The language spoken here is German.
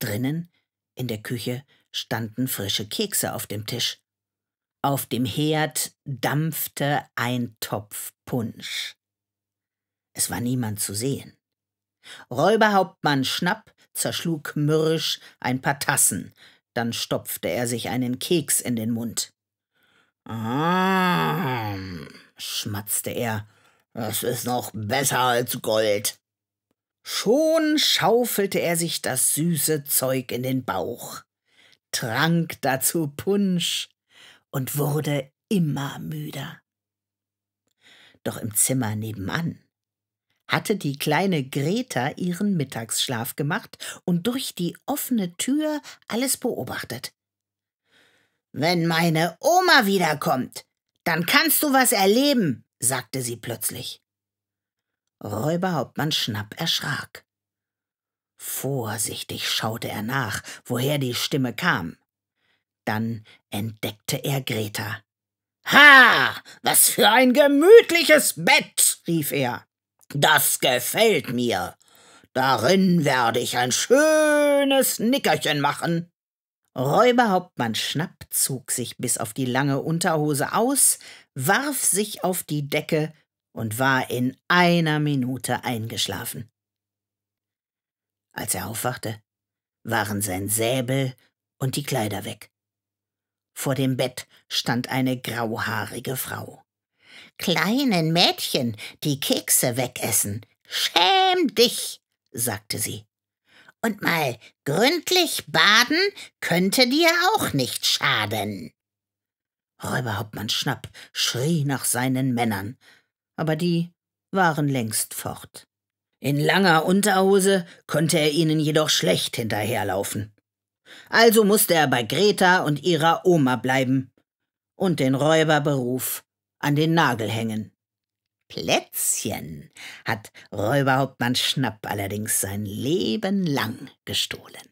Drinnen, in der Küche, standen frische Kekse auf dem Tisch. Auf dem Herd dampfte ein Topf Punsch. Es war niemand zu sehen. Räuberhauptmann Schnapp zerschlug mürrisch ein paar Tassen, dann stopfte er sich einen Keks in den Mund. Ah, schmatzte er, das ist noch besser als Gold. Schon schaufelte er sich das süße Zeug in den Bauch, trank dazu Punsch und wurde immer müder. Doch im Zimmer nebenan hatte die kleine Greta ihren Mittagsschlaf gemacht und durch die offene Tür alles beobachtet. Wenn meine Oma wiederkommt, dann kannst du was erleben, sagte sie plötzlich. Räuberhauptmann Schnapp erschrak. Vorsichtig schaute er nach, woher die Stimme kam. Dann entdeckte er Greta. Ha! Was für ein gemütliches Bett! rief er. Das gefällt mir. Darin werde ich ein schönes Nickerchen machen. Räuberhauptmann Schnapp zog sich bis auf die lange Unterhose aus, warf sich auf die Decke und war in einer Minute eingeschlafen. Als er aufwachte, waren sein Säbel und die Kleider weg. Vor dem Bett stand eine grauhaarige Frau. Kleinen Mädchen, die Kekse wegessen. Schäm dich, sagte sie. Und mal gründlich baden könnte dir auch nicht schaden. Räuberhauptmann Schnapp schrie nach seinen Männern, aber die waren längst fort. In langer Unterhose konnte er ihnen jedoch schlecht hinterherlaufen. Also musste er bei Greta und ihrer Oma bleiben und den Räuberberuf an den Nagel hängen. Plätzchen hat Räuberhauptmann Schnapp allerdings sein Leben lang gestohlen.